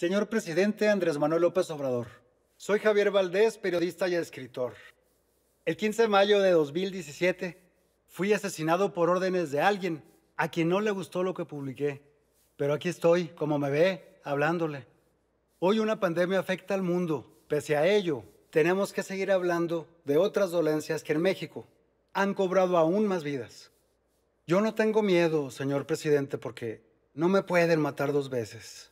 Señor presidente Andrés Manuel López Obrador, soy Javier Valdés, periodista y escritor. El 15 de mayo de 2017 fui asesinado por órdenes de alguien a quien no le gustó lo que publiqué, pero aquí estoy, como me ve, hablándole. Hoy una pandemia afecta al mundo. Pese a ello, tenemos que seguir hablando de otras dolencias que en México han cobrado aún más vidas. Yo no tengo miedo, señor presidente, porque no me pueden matar dos veces.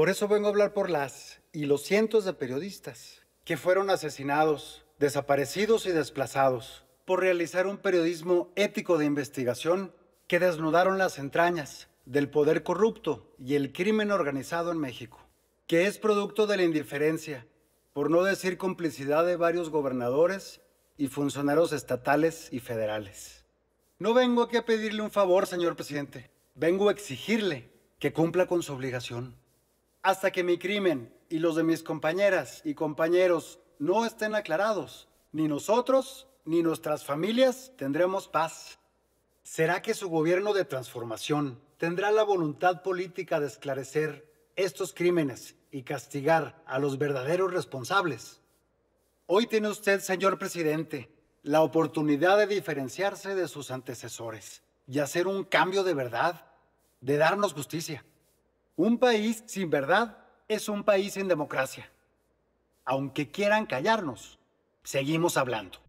Por eso vengo a hablar por las y los cientos de periodistas que fueron asesinados, desaparecidos y desplazados por realizar un periodismo ético de investigación que desnudaron las entrañas del poder corrupto y el crimen organizado en México, que es producto de la indiferencia, por no decir complicidad de varios gobernadores y funcionarios estatales y federales. No vengo aquí a pedirle un favor, señor presidente, vengo a exigirle que cumpla con su obligación. Hasta que mi crimen y los de mis compañeras y compañeros no estén aclarados, ni nosotros ni nuestras familias tendremos paz. ¿Será que su gobierno de transformación tendrá la voluntad política de esclarecer estos crímenes y castigar a los verdaderos responsables? Hoy tiene usted, señor presidente, la oportunidad de diferenciarse de sus antecesores y hacer un cambio de verdad, de darnos justicia. Un país sin verdad es un país sin democracia. Aunque quieran callarnos, seguimos hablando.